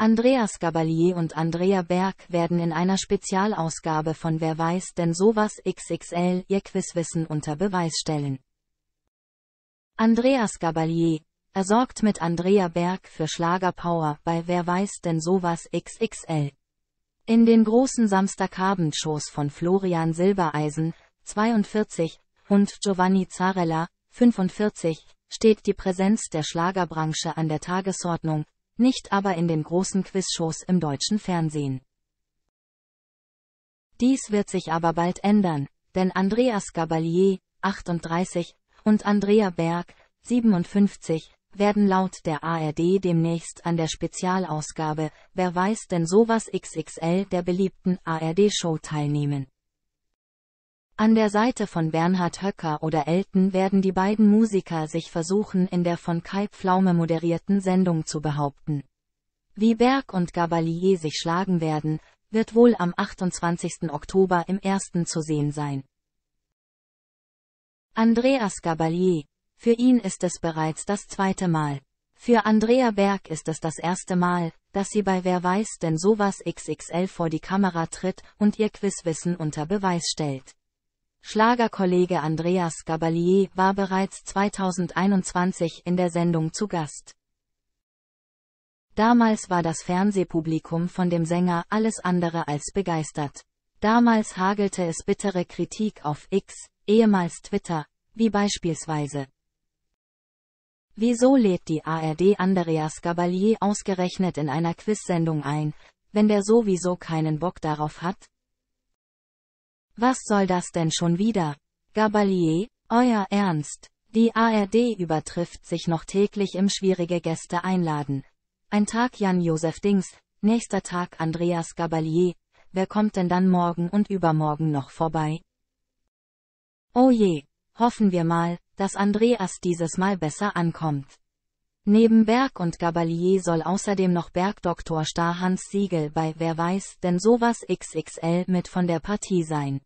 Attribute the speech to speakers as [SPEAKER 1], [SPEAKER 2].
[SPEAKER 1] Andreas Gabalier und Andrea Berg werden in einer Spezialausgabe von Wer weiß denn sowas XXL ihr Quizwissen unter Beweis stellen. Andreas Gabalier, er sorgt mit Andrea Berg für Schlagerpower bei Wer weiß denn sowas XXL. In den großen Samstagabendshows von Florian Silbereisen, 42, und Giovanni Zarella, 45, steht die Präsenz der Schlagerbranche an der Tagesordnung, nicht aber in den großen Quizshows im deutschen Fernsehen. Dies wird sich aber bald ändern, denn Andreas Gabalier, 38, und Andrea Berg, 57, werden laut der ARD demnächst an der Spezialausgabe Wer weiß denn sowas XXL der beliebten ARD-Show teilnehmen. An der Seite von Bernhard Höcker oder Elton werden die beiden Musiker sich versuchen in der von Kai Pflaume moderierten Sendung zu behaupten. Wie Berg und Gabalier sich schlagen werden, wird wohl am 28. Oktober im ersten zu sehen sein. Andreas Gabalier. Für ihn ist es bereits das zweite Mal. Für Andrea Berg ist es das erste Mal, dass sie bei Wer weiß denn sowas XXL vor die Kamera tritt und ihr Quizwissen unter Beweis stellt. Schlagerkollege Andreas Gabalier war bereits 2021 in der Sendung zu Gast. Damals war das Fernsehpublikum von dem Sänger alles andere als begeistert. Damals hagelte es bittere Kritik auf X, ehemals Twitter, wie beispielsweise. Wieso lädt die ARD Andreas Gabalier ausgerechnet in einer Quizsendung ein, wenn der sowieso keinen Bock darauf hat? Was soll das denn schon wieder? Gabalier, euer Ernst. Die ARD übertrifft sich noch täglich im schwierige Gäste einladen. Ein Tag Jan-Josef Dings, nächster Tag Andreas Gabalier, wer kommt denn dann morgen und übermorgen noch vorbei? Oh je, hoffen wir mal, dass Andreas dieses Mal besser ankommt. Neben Berg und Gabalier soll außerdem noch Bergdoktor Hans Siegel bei Wer weiß denn sowas XXL mit von der Partie sein.